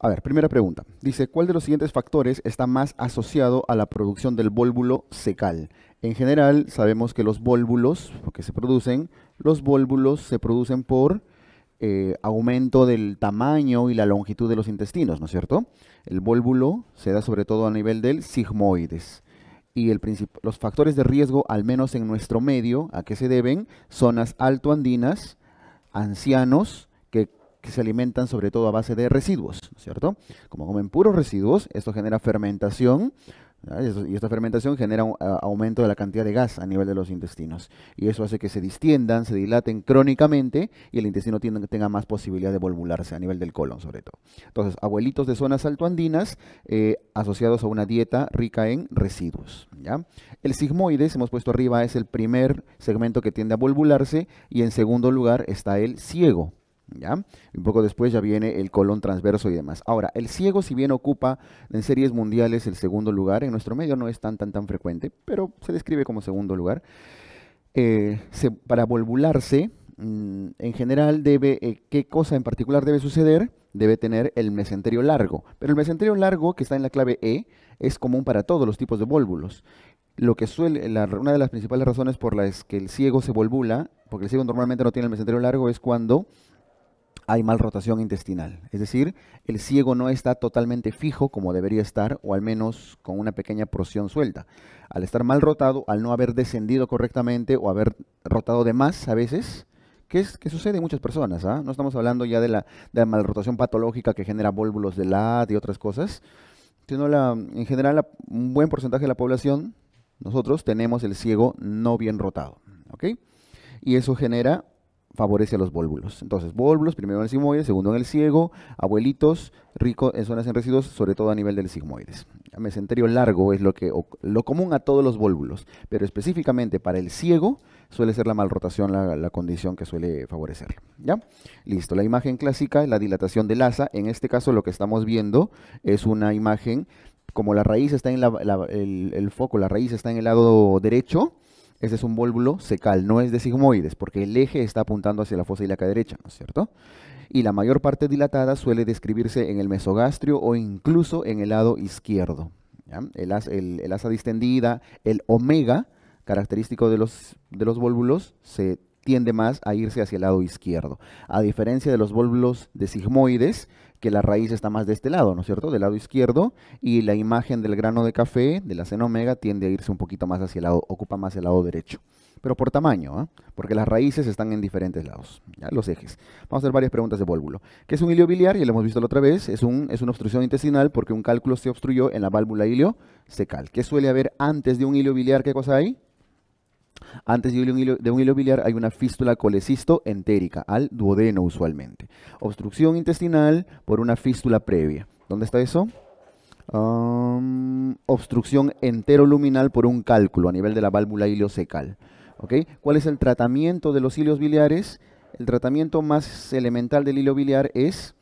A ver, primera pregunta. Dice, ¿cuál de los siguientes factores está más asociado a la producción del vólvulo secal? En general, sabemos que los vólvulos que se producen, los vólvulos se producen por eh, aumento del tamaño y la longitud de los intestinos, ¿no es cierto? El vólvulo se da sobre todo a nivel del sigmoides. Y el los factores de riesgo, al menos en nuestro medio, ¿a qué se deben? Zonas altoandinas, ancianos, que se alimentan sobre todo a base de residuos, cierto? Como comen puros residuos, esto genera fermentación, y esta fermentación genera un aumento de la cantidad de gas a nivel de los intestinos. Y eso hace que se distiendan, se dilaten crónicamente y el intestino tenga más posibilidad de volvularse a nivel del colon sobre todo. Entonces, abuelitos de zonas altoandinas eh, asociados a una dieta rica en residuos. ¿ya? El sigmoides, hemos puesto arriba, es el primer segmento que tiende a volvularse y en segundo lugar está el ciego. ¿Ya? Un poco después ya viene el colon transverso y demás. Ahora, el ciego, si bien ocupa en series mundiales el segundo lugar, en nuestro medio no es tan, tan, tan frecuente, pero se describe como segundo lugar. Eh, para volvularse, mm, en general, debe, eh, ¿qué cosa en particular debe suceder? Debe tener el mesenterio largo. Pero el mesenterio largo, que está en la clave E, es común para todos los tipos de vólvulos lo que suele, una de las principales razones por las que el ciego se volvula, porque el ciego normalmente no tiene el mesenterio largo, es cuando hay mal rotación intestinal. Es decir, el ciego no está totalmente fijo como debería estar, o al menos con una pequeña porción suelta. Al estar mal rotado, al no haber descendido correctamente o haber rotado de más a veces, que, es, que sucede en muchas personas. Ah? No estamos hablando ya de la, de la patológica que genera vólvulos de LAD y otras cosas, sino la, en general un buen porcentaje de la población, nosotros tenemos el ciego no bien rotado. Y eso genera favorece a los vólvulos. Entonces, vólvulos, primero en el sigmoides, segundo en el ciego, abuelitos, rico en zonas en residuos, sobre todo a nivel del sigmoides. El mesenterio largo es lo, que, lo común a todos los vólvulos, pero específicamente para el ciego suele ser la malrotación la, la condición que suele favorecerlo. ¿ya? Listo, la imagen clásica la dilatación del asa. En este caso lo que estamos viendo es una imagen, como la raíz está en el foco, la raíz está en el lado derecho, este es un vólvulo secal, no es de sigmoides, porque el eje está apuntando hacia la fosa ilíaca derecha, ¿no es cierto? Y la mayor parte dilatada suele describirse en el mesogastrio o incluso en el lado izquierdo. El, asa distendida, el omega, característico de los, de los se tiende más a irse hacia el lado izquierdo. A diferencia de los vólvulos de sigmoides, que la raíz está más de este lado, ¿no es cierto? Del lado izquierdo y la imagen del grano de café de la seno omega tiende a irse un poquito más hacia el lado, ocupa más el lado derecho. Pero por tamaño, ¿ah? porque las raíces están en diferentes lados, los ejes. Vamos a hacer varias preguntas de vólvulo. ¿Qué es un ilio biliar? Ya lo hemos visto la otra vez. Es, es una obstrucción intestinal porque un cálculo se obstruyó en la válvula ilio secal. ¿Qué suele haber antes de un ilio biliar? ¿Qué cosa hay? Antes de un, hilo, biliar hay una fístula colecisto entérica al duodeno usualmente. Obstrucción intestinal por una fístula previa. ¿Dónde está eso? Um, obstrucción enteroluminal por un cálculo a nivel de la válvula ileocecal. ¿Okay? ¿Cuál es el tratamiento de los hilios biliares? El tratamiento más elemental del hilo biliar es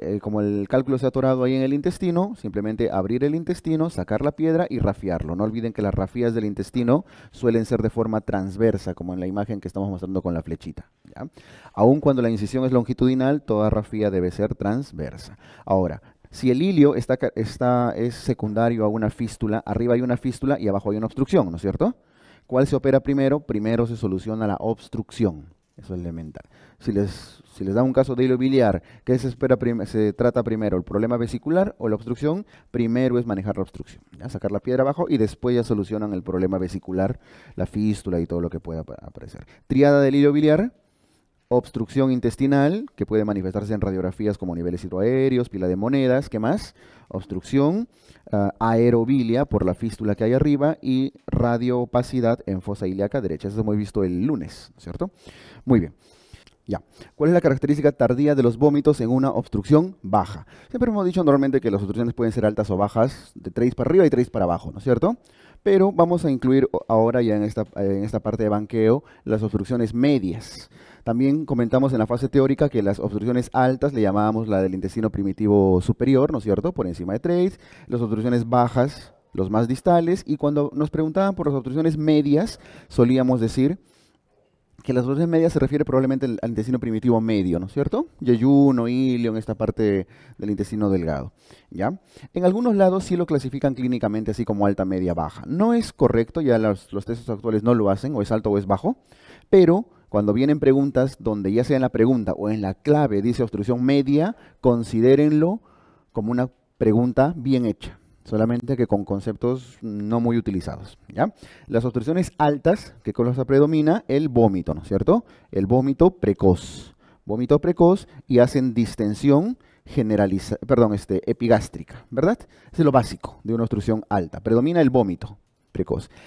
eh, como el cálculo se ha atorado ahí en el intestino, simplemente abrir el intestino, sacar la piedra y rafiarlo. No olviden que las rafías del intestino suelen ser de forma transversa, como en la imagen que estamos mostrando con la flechita. Aún cuando la incisión es longitudinal, toda rafía debe ser transversa. Ahora, si el ilio está, está, es secundario a una fístula, arriba hay una fístula y abajo hay una obstrucción, ¿no es cierto? ¿Cuál se opera primero? Primero se soluciona la obstrucción. Eso es elemental. Si les, da un caso de hilo biliar, ¿qué se, espera se trata primero? ¿El problema vesicular o la obstrucción? Primero es manejar la obstrucción, sacar la piedra abajo y después ya solucionan el problema vesicular, la fístula y todo lo que pueda aparecer. Triada del hilo biliar, obstrucción intestinal, que puede manifestarse en radiografías como niveles hidroaéreos, pila de monedas, ¿qué más? Obstrucción, ah, aerobilia por la fístula que hay arriba y radioopacidad en fosa ilíaca derecha. Eso hemos visto el lunes, ¿cierto? Muy bien. Ya. ¿Cuál es la característica tardía de los vómitos en una obstrucción baja? Siempre hemos dicho normalmente que las obstrucciones pueden ser altas o bajas, de 3 para arriba y 3 para abajo, ¿no es cierto? Pero vamos a incluir ahora ya en esta, en esta parte de banqueo las obstrucciones medias. También comentamos en la fase teórica que las obstrucciones altas le llamábamos la del intestino primitivo superior, ¿no es cierto?, por encima de 3, las obstrucciones bajas, los más distales, y cuando nos preguntaban por las obstrucciones medias, solíamos decir que las obstrucciones medias se refiere probablemente al intestino primitivo medio, ¿no es cierto? Yeyuno, en esta parte del intestino delgado, ¿ya? En algunos lados sí lo clasifican clínicamente así como alta, media, baja. No es correcto, ya los, los textos actuales no lo hacen, o es alto o es bajo, pero cuando vienen preguntas donde ya sea en la pregunta o en la clave dice obstrucción media, considérenlo como una pregunta bien hecha, solamente que con conceptos no muy utilizados. ¿ya? Las obstrucciones altas, que con predomina el vómito, ¿no es cierto? El vómito precoz. Vómito precoz y hacen distensión generaliza, perdón, este, epigástrica, ¿verdad? es lo básico de una obstrucción alta. Predomina el vómito,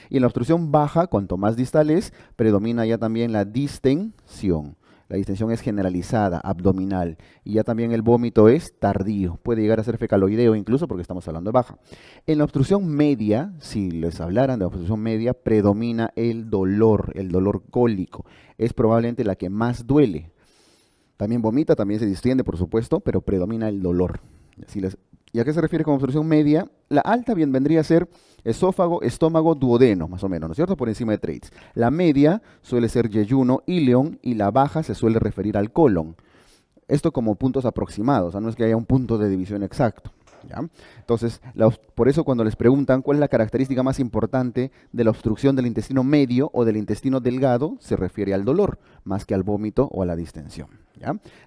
y en la obstrucción baja, cuanto más distal es, predomina ya también la distensión. La distensión es generalizada, abdominal. Y ya también el vómito es tardío. Puede llegar a ser fecaloideo incluso porque estamos hablando de baja. En la obstrucción media, si les hablaran de obstrucción media, predomina el dolor, el dolor cólico. Es probablemente la que más duele. También vomita, también se distiende, por supuesto, pero predomina el dolor. Si les ¿Y a qué se refiere con obstrucción media? La alta bien vendría a ser esófago, estómago, duodeno, más o menos, ¿no es cierto? Por encima de traits. La media suele ser yeyuno, ileón y la baja se suele referir al colon. Esto como puntos aproximados, ¿no? no es que haya un punto de división exacto. Entonces, por eso cuando les preguntan cuál es la característica más importante de la obstrucción del intestino medio o del intestino delgado, se refiere al dolor, más que al vómito o a la distensión.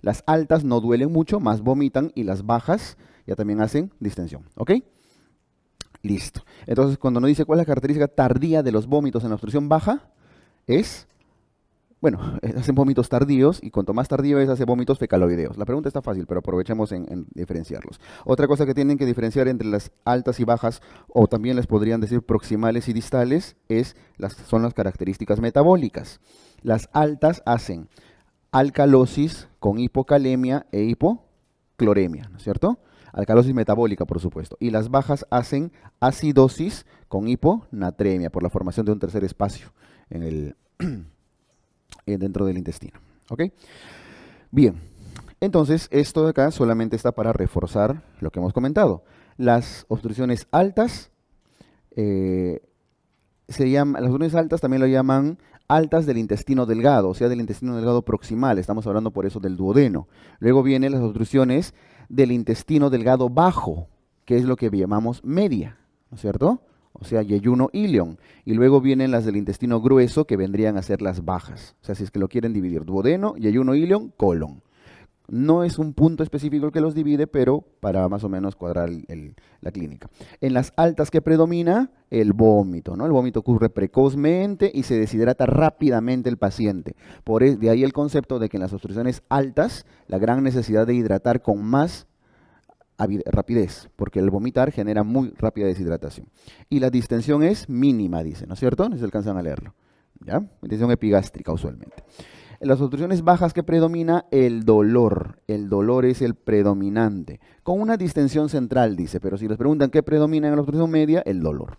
Las altas no duelen mucho, más vomitan y las bajas ya también hacen distensión. ¿Ok? Listo. Entonces, cuando nos dice cuál es la característica tardía de los vómitos en la obstrucción baja, es, bueno, hacen vómitos tardíos y cuanto más tardío es, hace vómitos fecaloideos. La pregunta está fácil, pero aprovechemos en, diferenciarlos. Otra cosa que tienen que diferenciar entre las altas y bajas, o también les podrían decir proximales y distales, es las, son las características metabólicas. Las altas hacen alcalosis con hipocalemia e hipocloremia, ¿no es cierto? alcalosis metabólica, por supuesto. Y las bajas hacen acidosis con hiponatremia por la formación de un tercer espacio en el, eh, dentro del intestino. ¿Ok? Bien, entonces esto de acá solamente está para reforzar lo que hemos comentado. Las obstrucciones altas, eh, se las obstrucciones altas también lo llaman altas del intestino delgado, o sea, del intestino delgado proximal. Estamos hablando por eso del duodeno. Luego vienen las obstrucciones del intestino delgado bajo, que es lo que llamamos media, ¿no es cierto? O sea, yeyuno ilion. Y luego vienen las del intestino grueso, que vendrían a ser las bajas. O sea, si es que lo quieren dividir, duodeno, yeyuno ilion, colon. No es un punto específico el que los divide, pero para más o menos cuadrar la clínica. En las altas que predomina, el vómito, ¿no? El vómito ocurre precozmente y se deshidrata rápidamente el paciente. Por e, de ahí el concepto de que en las obstrucciones altas, la gran necesidad de hidratar con más rapidez, porque el vomitar genera muy rápida deshidratación. Y la distensión es mínima, dice, ¿no es cierto? No se alcanzan a leerlo. ¿Ya? Distensión epigástrica usualmente. En las obstrucciones bajas que predomina el dolor. El dolor es el predominante. Con una distensión central, dice, pero si les preguntan qué predomina en la obstrucción media, el dolor.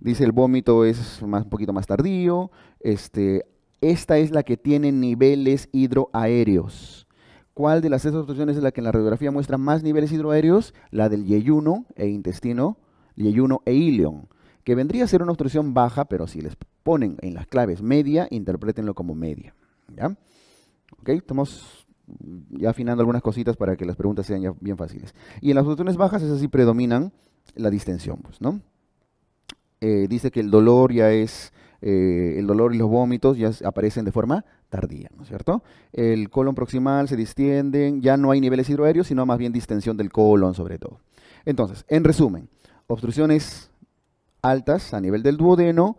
Dice el vómito es más, un poquito más tardío. Este, esta es la que tiene niveles hidroaéreos. ¿Cuál de las tres obstrucciones es la que en la radiografía muestra más niveles hidroaéreos? La del yeyuno e intestino, yeyuno e ilion, que vendría a ser una obstrucción baja, pero si les ponen en las claves media, interpretenlo como media. ¿Ya? Ok, estamos ya afinando algunas cositas para que las preguntas sean bien fáciles. Y en las obstrucciones bajas, es así predominan la distensión, pues, ¿no? Eh, dice que el dolor ya es, eh, el dolor y los vómitos ya aparecen de forma tardía, ¿no es cierto? El colon proximal se distiende. ya no hay niveles hidroaéreos, sino más bien distensión del colon sobre todo. Entonces, en resumen, obstrucciones altas a nivel del duodeno,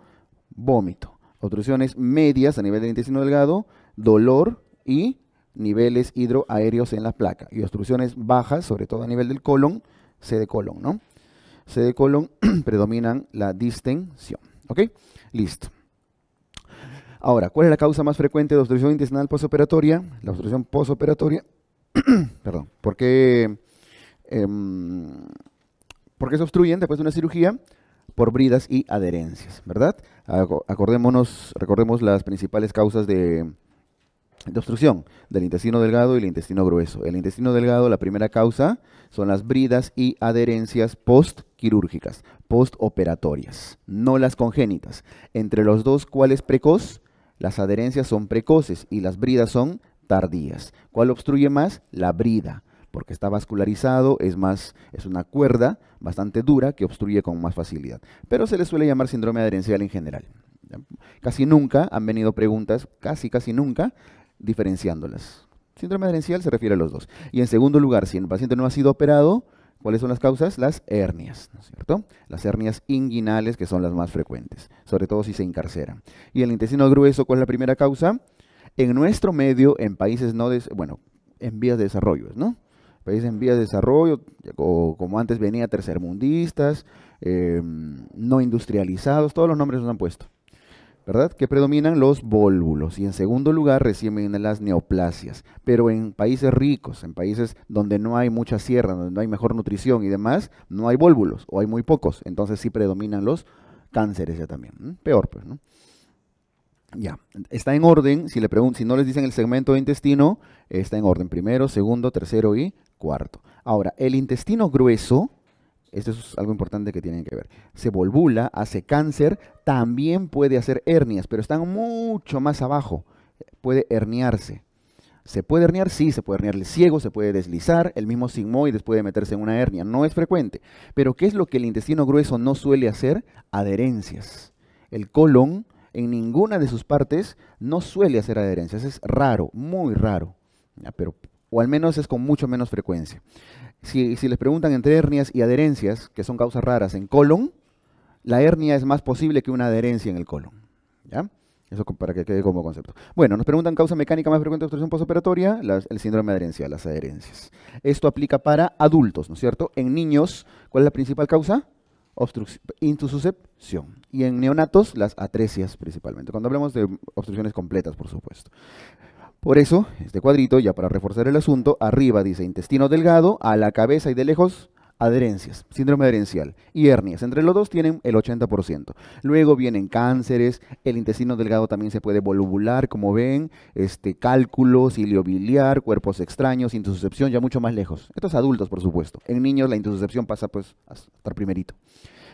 vómito. Obstrucciones medias a nivel del intestino delgado, dolor y niveles hidroaéreos en la placa. Y obstrucciones bajas, sobre todo a nivel del colon, C de colon, ¿no? C de colon predominan la distensión. ¿Ok? Listo. Ahora, ¿cuál es la causa más frecuente de obstrucción intestinal posoperatoria? La obstrucción posoperatoria. perdón. ¿Por em, ¿Por qué se obstruyen después de una cirugía? Por bridas y adherencias, ¿verdad? Acordémonos, recordemos las principales causas de, obstrucción del intestino delgado y el intestino grueso. El intestino delgado, la primera causa, son las bridas y adherencias postquirúrgicas, postoperatorias, no las congénitas. Entre los dos, ¿cuál es precoz? Las adherencias son precoces y las bridas son tardías. ¿Cuál obstruye más? La brida porque está vascularizado, es más, es una cuerda bastante dura que obstruye con más facilidad. Pero se le suele llamar síndrome adherencial en general. Casi nunca han venido preguntas, casi, casi nunca, diferenciándolas. Síndrome adherencial se refiere a los dos. Y en segundo lugar, si el paciente no ha sido operado, ¿Cuáles son las causas? Las hernias, ¿no es cierto? Las hernias inguinales, que son las más frecuentes, sobre todo si se encarceran. Y el intestino grueso, ¿cuál es la primera causa? En nuestro medio, en países no, des bueno, en vías de desarrollo, ¿no? Países en vías de desarrollo, como antes venía, tercermundistas, em, no industrializados, todos los nombres nos han puesto, ¿verdad? Que predominan los vólvulos y en segundo lugar reciben las neoplasias, pero en países ricos, en países donde no hay mucha sierra, donde no hay mejor nutrición y demás, no hay vólvulos o hay muy pocos, entonces sí predominan los cánceres ya también, peor pues, ¿no? Ya, está en orden, si, le si no les dicen el segmento de intestino, está en orden primero, segundo, tercero y cuarto. Ahora, el intestino grueso, esto es algo importante que tienen que ver, se volvula, hace cáncer, también puede hacer hernias, pero están mucho más abajo, puede herniarse. ¿Se puede herniar? Sí, se puede herniar el ciego, se puede deslizar, el mismo sigmoides puede meterse en una hernia, no es frecuente. Pero ¿qué es lo que el intestino grueso no suele hacer? Adherencias. El colon en ninguna de sus partes no suele hacer adherencias, es raro, muy raro. Pero o al menos es con mucho menos frecuencia. Si, les preguntan entre hernias y adherencias, que son causas raras en colon, la hernia es más posible que una adherencia en el colon. ¿ya? Eso para que quede como concepto. Bueno, nos preguntan causa mecánica más frecuente de obstrucción postoperatoria, el síndrome de adherencia, las adherencias. Esto aplica para adultos, ¿no es cierto? En niños, ¿cuál es la principal causa? intususcepción. Y en neonatos, las atresias principalmente. Cuando hablamos de obstrucciones completas, por supuesto. Por eso, este cuadrito, ya para reforzar el asunto, arriba dice intestino delgado, a la cabeza y de lejos adherencias, síndrome adherencial y hernias. Entre los dos tienen el 80%. Luego vienen cánceres, el intestino delgado también se puede volubular, como ven, este cálculos, iliobiliar, cuerpos extraños, intussuscepción, ya mucho más lejos. Estos adultos, por supuesto. En niños la intussuscepción pasa pues hasta primerito.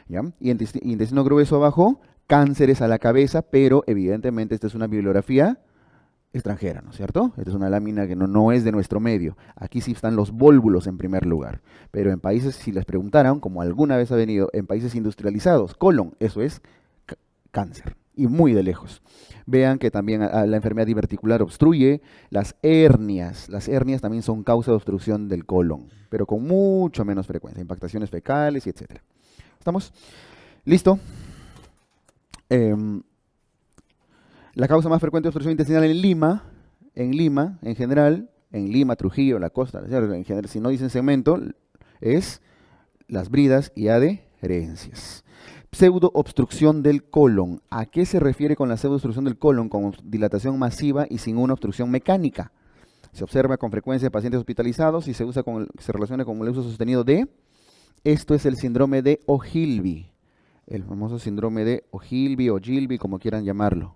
¿ya? Y intestino grueso abajo, cánceres a la cabeza, pero evidentemente esta es una bibliografía extranjera, ¿no es cierto? Esta es una lámina que no, es de nuestro medio. Aquí sí están los vólvulos en primer lugar. Pero en países, si les preguntaran, como alguna vez ha venido, en países industrializados, colon, eso es cáncer. Y muy de lejos. Vean que también la enfermedad diverticular obstruye. Las hernias. Las hernias también son causa de obstrucción del colon, pero con mucho menos frecuencia. Impactaciones fecales y etcétera. ¿Estamos? ¿Listo? Em, la causa más frecuente de obstrucción intestinal en Lima, en Lima, en general, en Lima, Trujillo, la costa, en general, si no dicen segmento, es las bridas y adherencias. Pseudoobstrucción del colon. ¿A qué se refiere con la pseudoobstrucción del colon? Con dilatación masiva y sin una obstrucción mecánica. Se observa con frecuencia en pacientes hospitalizados y se, usa con, se relaciona con el uso sostenido de. Esto es el síndrome de Ogilvy, el famoso síndrome de Ogilvy o Gilby, como quieran llamarlo.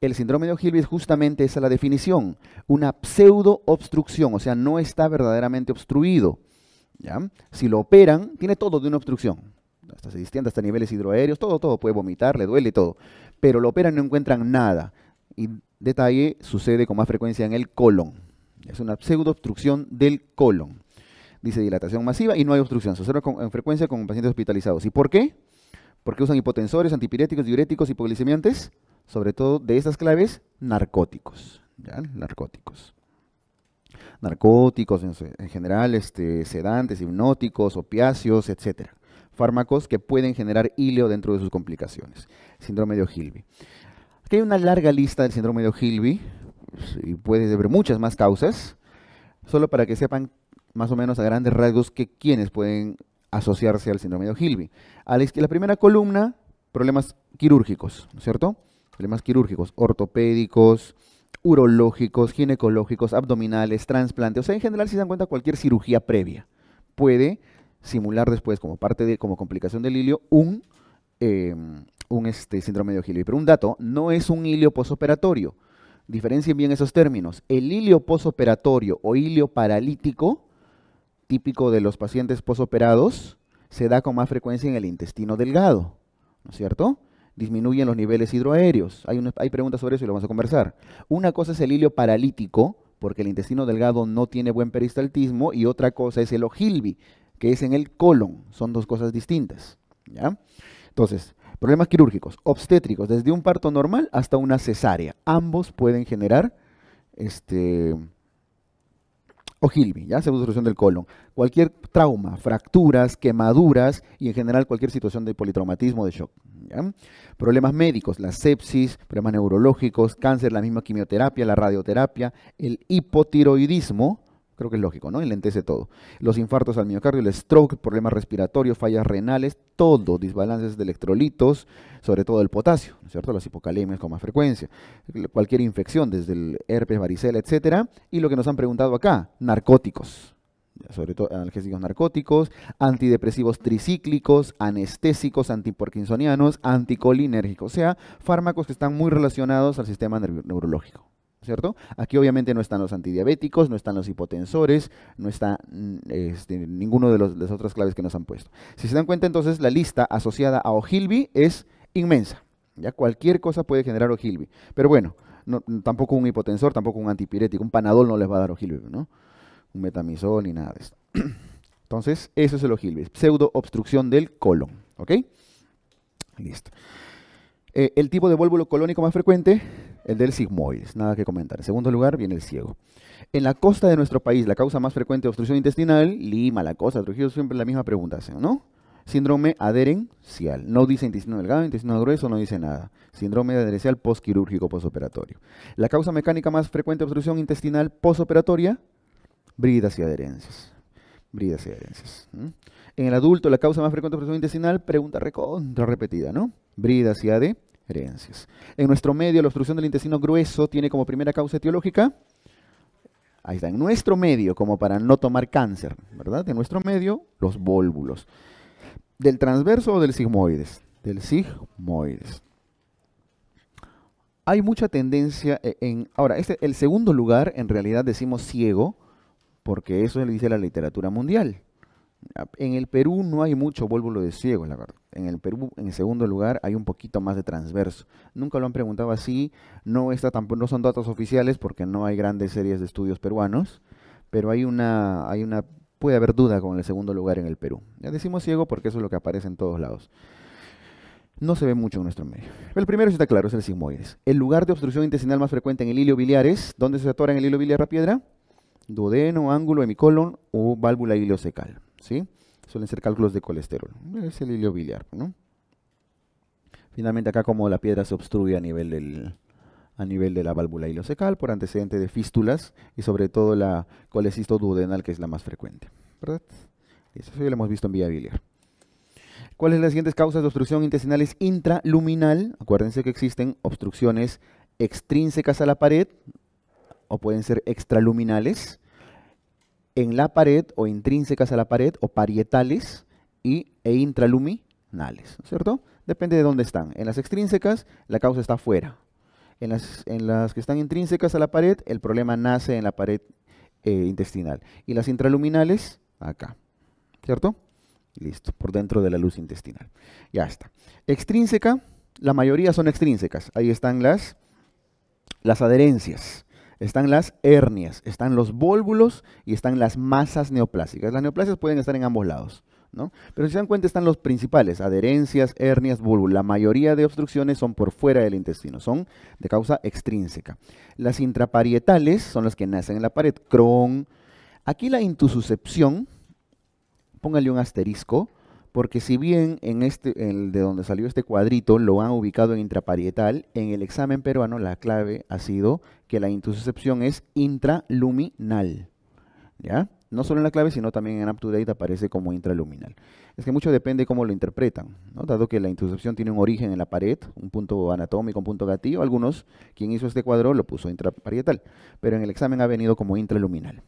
El síndrome de es justamente esa la definición, una pseudo obstrucción, o sea, no está verdaderamente obstruido. Si lo operan, tiene todo de una obstrucción. Hasta se distiende hasta niveles hidroaéreos, todo, todo, puede vomitar, le duele todo. Pero lo operan y no encuentran nada. Y detalle, sucede con más frecuencia en el colon. Es una pseudo obstrucción del colon. Dice dilatación masiva y no hay obstrucción. sucede con, frecuencia con pacientes hospitalizados. ¿Y por qué? porque usan hipotensores, antipiréticos, diuréticos, hipoglicemiantes, sobre todo de estas claves, narcóticos. Narcóticos. Narcóticos en, general, este, sedantes, hipnóticos, opiáceos, etc. Fármacos que pueden generar híleo dentro de sus complicaciones. Síndrome de O'Hilby. Aquí hay una larga lista del síndrome de O'Hilby. Pues, y puede haber muchas más causas, solo para que sepan más o menos a grandes rasgos que quienes pueden asociarse al síndrome de Alex, la primera columna, problemas quirúrgicos, ¿no es cierto? Problemas quirúrgicos, ortopédicos, urológicos, ginecológicos, abdominales, trasplantes. O sea, en general, si se dan cuenta, cualquier cirugía previa puede simular después, como parte de, como complicación del hilio, un, em, este, síndrome de O'Hilby. Pero un dato, no es un hilio posoperatorio. Diferencien bien esos términos. El hilio posoperatorio o hilio paralítico típico de los pacientes posoperados se da con más frecuencia en el intestino delgado, ¿no es cierto? Disminuyen los niveles hidroaéreos. Hay, hay preguntas sobre eso y lo vamos a conversar. Una cosa es el hilio paralítico, porque el intestino delgado no tiene buen peristaltismo, y otra cosa es el ojilbi, que es en el colon. Son dos cosas distintas. ¿ya? Entonces, problemas quirúrgicos, obstétricos, desde un parto normal hasta una cesárea. Ambos pueden generar este, o Hilby, ¿ya? solución del colon. Cualquier trauma, fracturas, quemaduras y en general cualquier situación de politraumatismo, de shock. Problemas médicos, la sepsis, problemas neurológicos, cáncer, la misma quimioterapia, la radioterapia, el hipotiroidismo, Creo que es lógico, ¿no? Enlentece todo. Los infartos al miocardio, el stroke, problemas respiratorios, fallas renales, todo, desbalances de electrolitos, sobre todo el potasio, ¿no es cierto? Las hipocalemias con más frecuencia, cualquier infección, desde el herpes, varicela, etcétera. Y lo que nos han preguntado acá, narcóticos, sobre todo analgésicos narcóticos, antidepresivos tricíclicos, anestésicos, antiporkinsonianos, anticolinérgicos, o sea, fármacos que están muy relacionados al sistema neurológico. ¿cierto? Aquí obviamente no están los antidiabéticos, no están los hipotensores, no está mm, este, ninguno de los, las otras claves que nos han puesto. Si se dan cuenta, entonces la lista asociada a Ogilvy es inmensa. Ya cualquier cosa puede generar Ogilvy. Pero bueno, tampoco un hipotensor, tampoco un antipirético, un panadol no les va a dar Ogilvy, ¿no? Un metamizol ni nada de esto. Entonces, eso es el pseudo pseudoobstrucción del colon, ¿ok? Listo. Eh, el tipo de vólvulo colónico más frecuente el del sigmoides, nada que comentar. En segundo lugar viene el ciego. En la costa de nuestro país, la causa más frecuente de obstrucción intestinal, Lima, la costa, Trujillo, siempre la misma pregunta, ¿no? Síndrome adherencial. No dice intestino delgado, intestino grueso, no dice nada. Síndrome adherencial postquirúrgico posoperatorio. La causa mecánica más frecuente de obstrucción intestinal posoperatoria, bridas y adherencias. Bridas y adherencias. En el adulto, la causa más frecuente de obstrucción intestinal, pregunta recontra repetida, ¿no? Bridas y adherencias en nuestro medio, la obstrucción del intestino grueso tiene como primera causa etiológica, ahí está, en nuestro medio, como para no tomar cáncer, ¿verdad? En nuestro medio, los vólvulos. ¿Del transverso o del sigmoides? Del sigmoides. Hay mucha tendencia e-, en... Ahora, este, el segundo lugar, en realidad decimos ciego, porque eso le dice la literatura mundial. En el Perú no hay mucho vólvulo de ciego, la verdad. En el Perú, en segundo lugar, hay un poquito más de transverso. Nunca lo han preguntado así. No, está tampoco, no son datos oficiales porque no hay grandes series de estudios peruanos. Pero hay una, hay una, puede haber duda con el segundo lugar en el Perú. Ya decimos ciego porque eso es lo que aparece en todos lados. No se ve mucho en nuestro medio. El primero está claro, es el sigmoides. El lugar de obstrucción intestinal más frecuente en el hilo biliar es, ¿dónde se atora en el hilo biliar la piedra? Duodeno, ángulo, hemicolon o válvula secal. ¿sí? Suelen ser cálculos de colesterol. Es el hilo biliar, Finalmente acá como la piedra se obstruye a nivel, a nivel de la válvula secal por antecedente de fístulas y sobre todo la colecistoduodenal que es la más frecuente, ¿verdad? Eso ya lo hemos visto en vía biliar. ¿Cuáles son las siguientes causas de obstrucción es intraluminal? Acuérdense que existen obstrucciones extrínsecas a la pared o pueden ser extraluminales en la pared o intrínsecas a la pared o parietales y, e intraluminales, cierto? Depende de dónde están. En las extrínsecas, la causa está afuera. En las, que están intrínsecas a la pared, el problema nace en la pared eh, intestinal. Y las intraluminales, acá, ¿cierto? Listo, por dentro de la luz intestinal. Ya está. Extrínseca, la mayoría son extrínsecas. Ahí están las, las adherencias están las hernias, están los vólvulos y están las masas neoplásicas. Las neoplasias pueden estar en ambos lados. ¿No? Pero si se dan cuenta están los principales, adherencias, hernias, vólvulos. La mayoría de obstrucciones son por fuera del intestino, son de causa extrínseca. Las intraparietales son las que nacen en la pared, Crohn. Aquí la intususcepción, póngale un asterisco, porque si bien en este, de donde salió este cuadrito lo han ubicado en intraparietal, en el examen peruano la clave ha sido que la intruscepción es intraluminal. ¿Ya? No solo en la clave, sino también en UpToDate aparece como intraluminal. Es que mucho depende cómo lo interpretan, dado que la intruscepción tiene un origen en la pared, un punto anatómico, un punto gatillo. Algunos, quien hizo este cuadro, lo puso intraparietal, pero en el examen ha venido como intraluminal.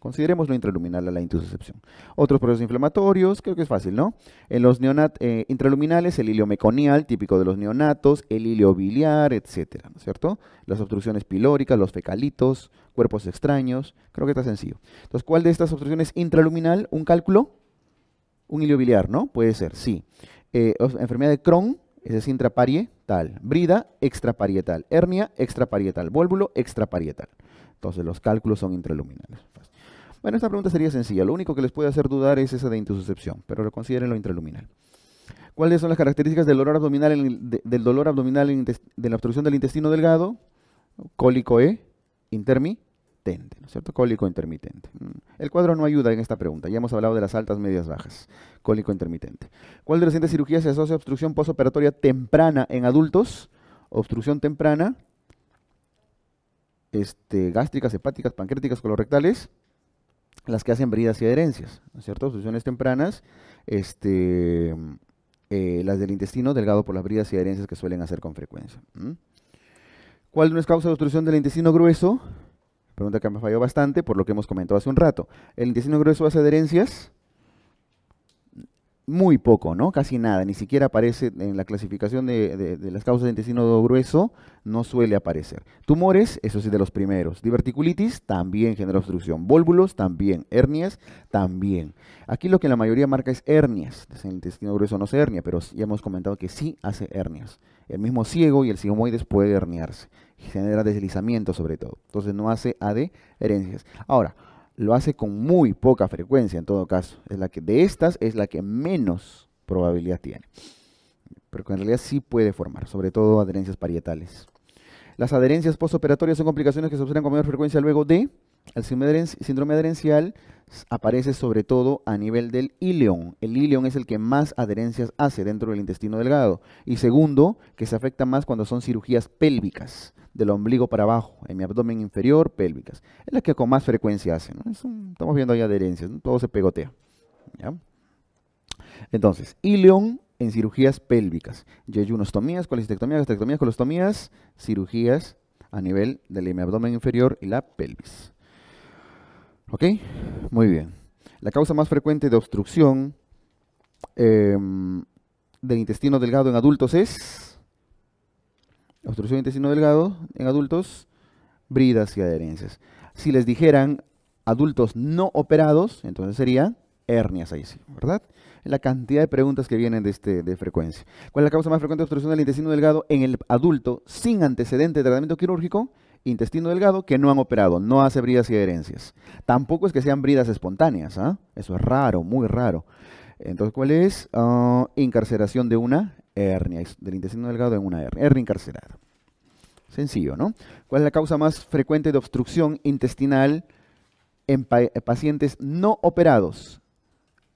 Consideremos lo intraluminal a la intussuscepción. Otros procesos inflamatorios, creo que es fácil, ¿no? En los neonat eh, intraluminales, el ilio meconial, típico de los neonatos, el ilio biliar, etcétera, ¿no es cierto? Las obstrucciones pilóricas, los fecalitos, cuerpos extraños, creo que está sencillo. Entonces, ¿cuál de estas obstrucciones intraluminal? ¿Un cálculo? Un ilio biliar, ¿no? Puede ser, sí. Eh, enfermedad de Crohn, es intraparietal. Brida, extraparietal. Hernia, extraparietal. Vólvulo, extraparietal. Entonces, los cálculos son intraluminales. Bueno, esta pregunta sería sencilla. Lo único que les puede hacer dudar es esa de intususcepción, pero lo consideren lo intraluminal. ¿Cuáles son las características del dolor abdominal, de, del dolor abdominal de la obstrucción del intestino delgado? Cólico E, intermitente, ¿no es cierto? Cólico intermitente. Mm. El cuadro no ayuda en esta pregunta. Ya hemos hablado de las altas, medias, bajas. Cólico intermitente. ¿Cuál de las siguientes cirugías se asocia a obstrucción postoperatoria temprana en adultos? Obstrucción temprana, este, gástricas, hepáticas, pancréticas, colorectales las que hacen bridas y adherencias, ¿no es cierto? Obstrucciones tempranas, este, eh, las del intestino delgado por las bridas y adherencias que suelen hacer con frecuencia. ¿Cuál no es causa de obstrucción del intestino grueso? Pregunta que me falló bastante por lo que hemos comentado hace un rato. El intestino grueso hace adherencias muy poco, ¿no? Casi nada, ni siquiera aparece en la clasificación de, las causas de intestino grueso, no suele aparecer. Tumores, eso sí, de los primeros. Diverticulitis también genera obstrucción. Vólvulos también. Hernias también. Aquí lo que la mayoría marca es hernias. el intestino grueso no se hernia, pero ya hemos comentado que sí hace hernias. El mismo ciego y el sigmoides puede herniarse. Genera deslizamiento sobre todo. Entonces no hace adherencias. Ahora, lo hace con muy poca frecuencia en todo caso. la que, de estas es la que menos probabilidad tiene. Pero en realidad sí puede formar, sobre todo adherencias parietales. Las adherencias postoperatorias son complicaciones que se observan con mayor frecuencia luego de el síndrome adherencial aparece sobre todo a nivel del ileón. El ileón es el que más adherencias hace dentro del intestino delgado. Y segundo, que se afecta más cuando son cirugías pélvicas, del ombligo para abajo, en mi abdomen inferior, pélvicas. Es la que con más frecuencia hacen. estamos viendo ahí adherencias, todo se pegotea. Entonces, ileón en cirugías pélvicas. Yeyunostomías, colistectomías, gastrectomías, colostomías, cirugías a nivel del abdomen inferior y la pelvis. ¿Ok? Muy bien. La causa más frecuente de obstrucción em, del intestino delgado en adultos es obstrucción intestino delgado en adultos, bridas y adherencias. Si les dijeran adultos no operados, entonces sería hernias ahí sí, ¿verdad? La cantidad de preguntas que vienen de, este, de frecuencia. ¿Cuál es la causa más frecuente de obstrucción del intestino delgado en el adulto sin antecedente de tratamiento quirúrgico? intestino delgado que no han operado, no hace bridas y adherencias. Tampoco es que sean bridas espontáneas, ¿ah? eso es raro, muy raro. Entonces, ¿cuál es? Ah, incarceración de una hernia, del intestino delgado en una hernia, hernia incarcerada. Sencillo, ¿no? ¿Cuál es la causa más frecuente de obstrucción intestinal en pacientes no operados?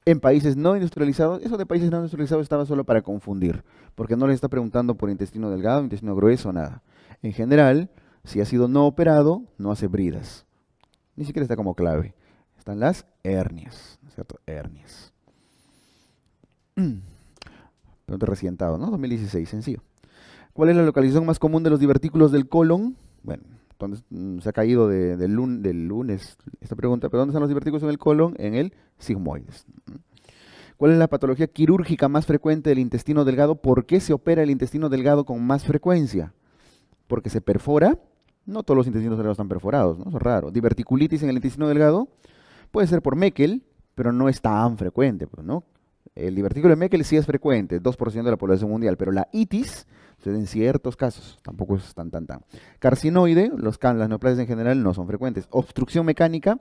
En países no industrializados, eso de países no industrializados estaba solo para confundir, porque no les está preguntando por intestino delgado, intestino grueso, nada. En general, si ha sido no operado, no hace bridas. Ni siquiera está como clave. Están las hernias, cierto? Hernias. Pregunta recientado, ¿no? 2016, sencillo. ¿Cuál es la localización más común de los divertículos del colon? Bueno, entonces mm, se ha caído del de lunes, lunes esta pregunta, pero ¿dónde están los divertículos en el colon? En el sigmoides. ¿Cuál es la patología quirúrgica más frecuente del intestino delgado? ¿Por qué se opera el intestino delgado con más frecuencia? Porque se perfora no todos los intestinos delgados están perforados, ¿no? Eso es raro. Diverticulitis en el intestino delgado puede ser por Meckel, pero no es tan frecuente, pues, ¿no? El divertículo de Meckel sí es frecuente, 2% de la población mundial, pero la itis en ciertos casos, tampoco es tan tan tan. Carcinoide, los las neoplasias en general no son frecuentes. Obstrucción mecánica,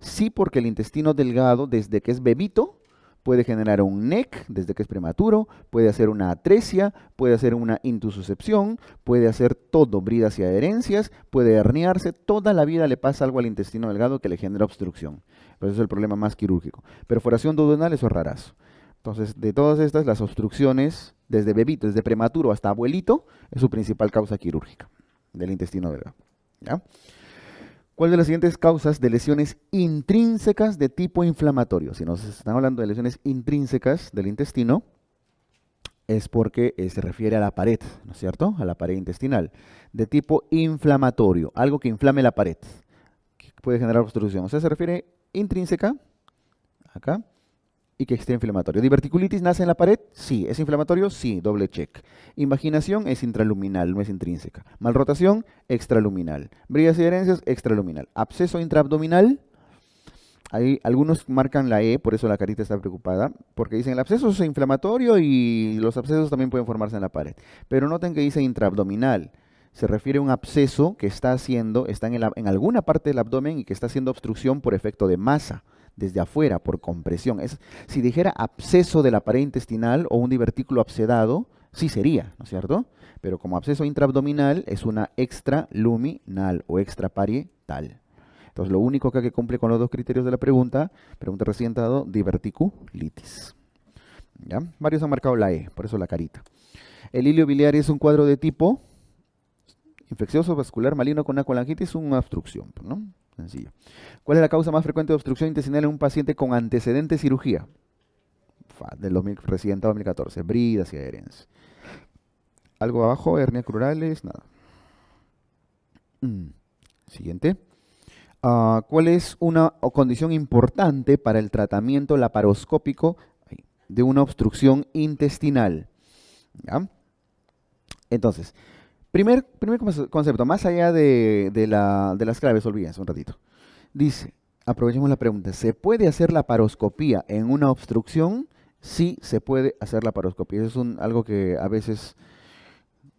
sí porque el intestino delgado, desde que es bebito, puede generar un NEC desde que es prematuro, puede hacer una atresia, puede hacer una intususcepción, puede hacer todo, bridas y adherencias, puede herniarse, toda la vida le pasa algo al intestino delgado que le genera obstrucción. Pero eso es el problema más quirúrgico. Perforación duodenal, es rarazo. Entonces, de todas estas, las obstrucciones, desde bebito, desde prematuro hasta abuelito, es su principal causa quirúrgica del intestino delgado. ¿ya? ¿Cuál de las siguientes causas de lesiones intrínsecas de tipo inflamatorio? Si nos están hablando de lesiones intrínsecas del intestino, es porque eh, se refiere a la pared, ¿no es cierto? A la pared intestinal. De tipo inflamatorio, algo que inflame la pared, que puede generar obstrucción. O sea, se refiere intrínseca, acá, y que esté inflamatorio. ¿Diverticulitis nace en la pared? Sí. ¿Es inflamatorio? Sí. Doble check. Imaginación es intraluminal, no es intrínseca. Malrotación, extraluminal. Brillas y herencias, extraluminal. Absceso intraabdominal. Ahí algunos marcan la E, por eso la carita está preocupada, porque dicen el absceso es inflamatorio y los abscesos también pueden formarse en la pared. Pero noten que dice intraabdominal se refiere a un absceso que está haciendo, está en, en, alguna parte del abdomen y que está haciendo obstrucción por efecto de masa desde afuera por compresión. Es, si dijera absceso de la pared intestinal o un divertículo absedado sí sería, ¿no es cierto? Pero como absceso intraabdominal es una extraluminal o extraparietal. Entonces, lo único que, cumple con los dos criterios de la pregunta, pregunta recién dado, diverticulitis. ¿Ya? Varios han marcado la E, por eso la carita. El ilio biliar es un cuadro de tipo infeccioso vascular maligno con una colangitis, una obstrucción, ¿no? Sencillo. ¿Cuál es la causa más frecuente de obstrucción intestinal en un paciente con antecedente cirugía? Del 2000, reciente 2014. Bridas y adherencias. Algo abajo, hernia crurales, nada. Mm, siguiente. Ah, ¿Cuál es una condición importante para el tratamiento laparoscópico de una obstrucción intestinal? Entonces, Primer, concepto, más allá de, las claves, olvídense un ratito. Dice, aprovechemos la pregunta, ¿se puede hacer la paroscopía en una obstrucción? Sí, se puede hacer la paroscopía. Eso es un, algo que a veces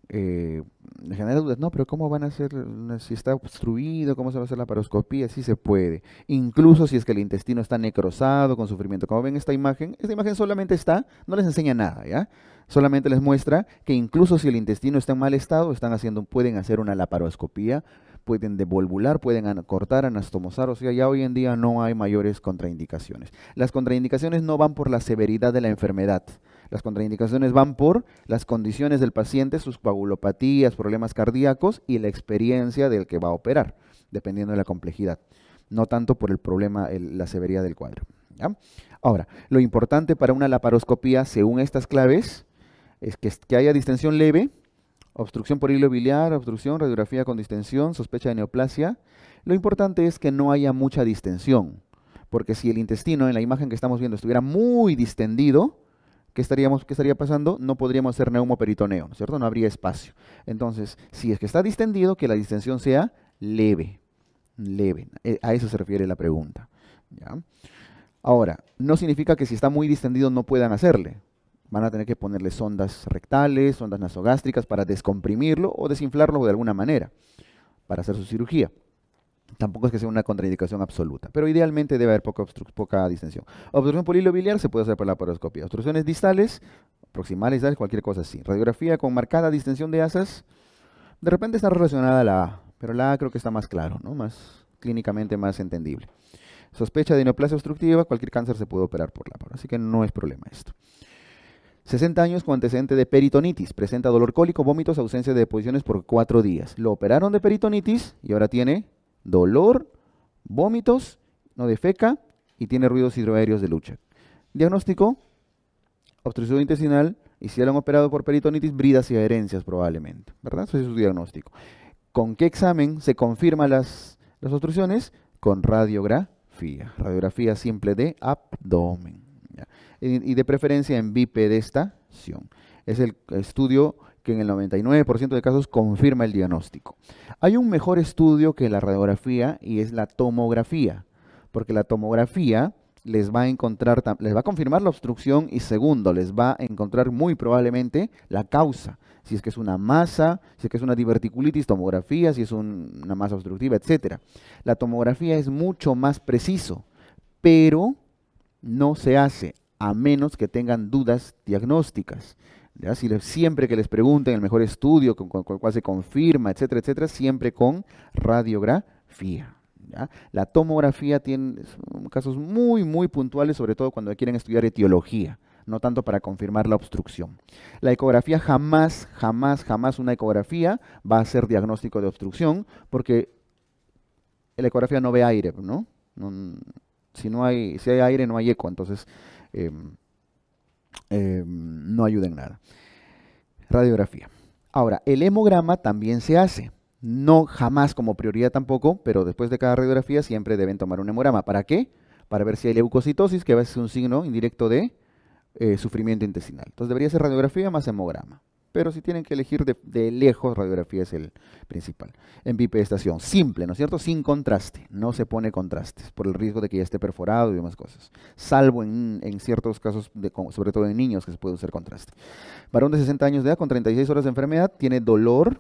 eh, genera dudas, no, pero ¿cómo van a hacer, eh, si está obstruido, cómo se va a hacer la paroscopía? si se puede, incluso si es que el intestino está necrosado con sufrimiento. Como ven esta imagen, esta imagen solamente está, no les enseña nada, ¿ya? Solamente les muestra que incluso si el intestino está en mal estado, están haciendo, pueden hacer una laparoscopía, pueden devolvular, pueden cortar, anastomosar, o sea, ya hoy en día no hay mayores contraindicaciones. Las contraindicaciones no van por la severidad de la enfermedad, las contraindicaciones van por las condiciones del paciente, sus coagulopatías, problemas cardíacos y la experiencia del que va a operar, dependiendo de la complejidad, no tanto por el problema, la severidad del cuadro. Ahora, lo importante para una laparoscopía, según estas claves, es que, que haya distensión leve, obstrucción por hilo biliar, obstrucción, radiografía con distensión, sospecha de neoplasia. Lo importante es que no haya mucha distensión, porque si el intestino en la imagen que estamos viendo estuviera muy distendido, ¿qué, estaríamos, ¿qué estaría pasando? No podríamos hacer neumoperitoneo, ¿no es cierto? No habría espacio. Entonces, si es que está distendido, que la distensión sea leve. Leve. Eh, a eso se refiere la pregunta. Ahora, no significa que si está muy distendido no puedan hacerle. Van a tener que ponerle sondas rectales, sondas nasogástricas para descomprimirlo o desinflarlo de alguna manera para hacer su cirugía. Tampoco es que sea una contraindicación absoluta, pero idealmente debe haber poca, distensión. Obstrucción polilobiliar se puede hacer por la paroscopia. Obstrucciones distales, proximales, cualquier cosa así. Radiografía con marcada distensión de asas, de repente está relacionada a la A, pero la A creo que está más claro, ¿no? más clínicamente más entendible. Sospecha de neoplasia obstructiva, cualquier cáncer se puede operar por la así que no es problema esto. 60 años con antecedente de peritonitis. Presenta dolor cólico, vómitos, ausencia de deposiciones por 4 días. Lo operaron de peritonitis y ahora tiene dolor, vómitos, no defeca y tiene ruidos hidroaéreos de lucha. Diagnóstico, obstrucción intestinal y si ya lo han operado por peritonitis, bridas y adherencias probablemente, ¿verdad? Eso es su diagnóstico. ¿Con qué examen se confirman las, obstrucciones? Con radiografía, radiografía simple de abdomen. Y, y de preferencia en bipedestación. Es el estudio que en el 99% de casos confirma el diagnóstico. Hay un mejor estudio que la radiografía y es la tomografía, porque la tomografía les va a encontrar, les va a confirmar la obstrucción y segundo, les va a encontrar muy probablemente la causa. Si es que es una masa, si es que es una diverticulitis, tomografía, si es una masa obstructiva, etc. La tomografía es mucho más preciso, pero no se hace a menos que tengan dudas diagnósticas siempre que les pregunten el mejor estudio con, el cual se confirma, etcétera, etcétera, siempre con radiografía. La tomografía tiene mm, casos muy, muy puntuales, sobre todo cuando quieren estudiar etiología no tanto para confirmar la obstrucción. La ecografía jamás, jamás, jamás una ecografía va a ser diagnóstico de obstrucción porque la ecografía no ve aire, ¿no? si no hay, si hay aire no hay eco, entonces em, eh, no ayuda en nada. Radiografía. Ahora, el hemograma también se hace. No jamás como prioridad tampoco, pero después de cada radiografía siempre deben tomar un hemograma. ¿Para qué? Para ver si hay leucocitosis, que a ser es un signo indirecto de eh, sufrimiento intestinal. Entonces debería ser radiografía más hemograma pero si tienen que elegir de, lejos, radiografía es el principal. En estación, simple, ¿no es cierto? Sin contraste, no se pone contraste, por el riesgo de que ya esté perforado y demás cosas, salvo en, ciertos casos, sobre todo en niños, que se puede usar contraste. Varón de 60 años de edad con 36 horas de enfermedad tiene dolor,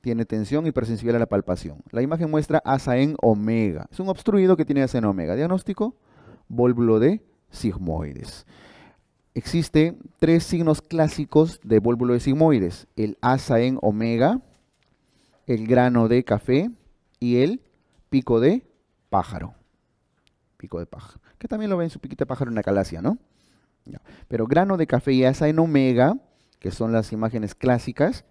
tiene tensión hipersensible a la palpación. La imagen muestra asa en omega. Es un obstruido que tiene asa en omega. Diagnóstico, vólvulo de sigmoides existen tres signos clásicos de vólvulo de sigmoides, el asa en omega, el grano de café y el pico de pájaro. Pico de pájaro, que también lo ven su piquita de pájaro en la calacia, ¿no? Pero grano de café y asa en omega, que son las imágenes clásicas,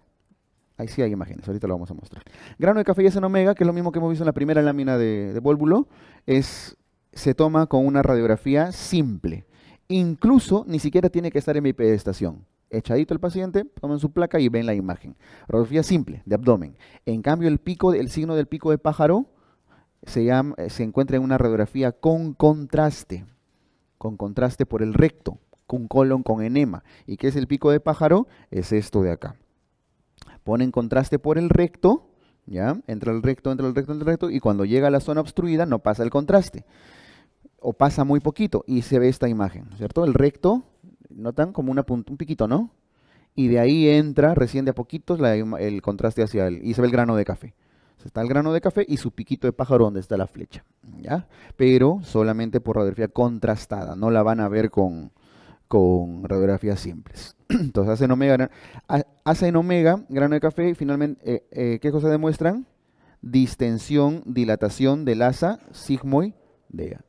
ahí sí hay imágenes, ahorita lo vamos a mostrar. Grano de café y asa en omega, que es lo mismo que hemos visto en la primera lámina de, vólvulo, es, se toma con una radiografía simple Incluso ni siquiera tiene que estar en mi pedestación. Echadito el paciente, toman su placa y ven la imagen. Radiografía simple, de abdomen. En cambio, el pico, el signo del pico de pájaro se, eh, se encuentra en una radiografía con contraste, con contraste por el recto, con colon con enema. ¿Y qué es el pico de pájaro? Es esto de acá. Ponen contraste por el recto, ¿ya? Entra el recto, entra el recto, entra el recto, y cuando llega a la zona obstruida no pasa el contraste o pasa muy poquito y se ve esta imagen, ¿cierto? El recto, notan como una un piquito, ¿no? Y de ahí entra recién de a poquitos el contraste hacia el, y se ve el grano de café. está el grano de café y su piquito de pájaro donde está la flecha, ¿ya? Pero solamente por radiografía contrastada, no la van a ver con, con radiografías simples. Entonces hacen omega, omega, grano de café, y finalmente, eh, eh, ¿qué cosas demuestran? Distensión, dilatación del asa, sigmoid,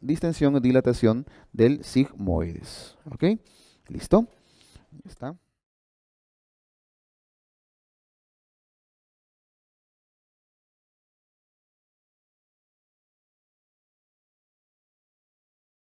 Distensión o dilatación del sigmoides. ¿Ok? ¿Listo? Está.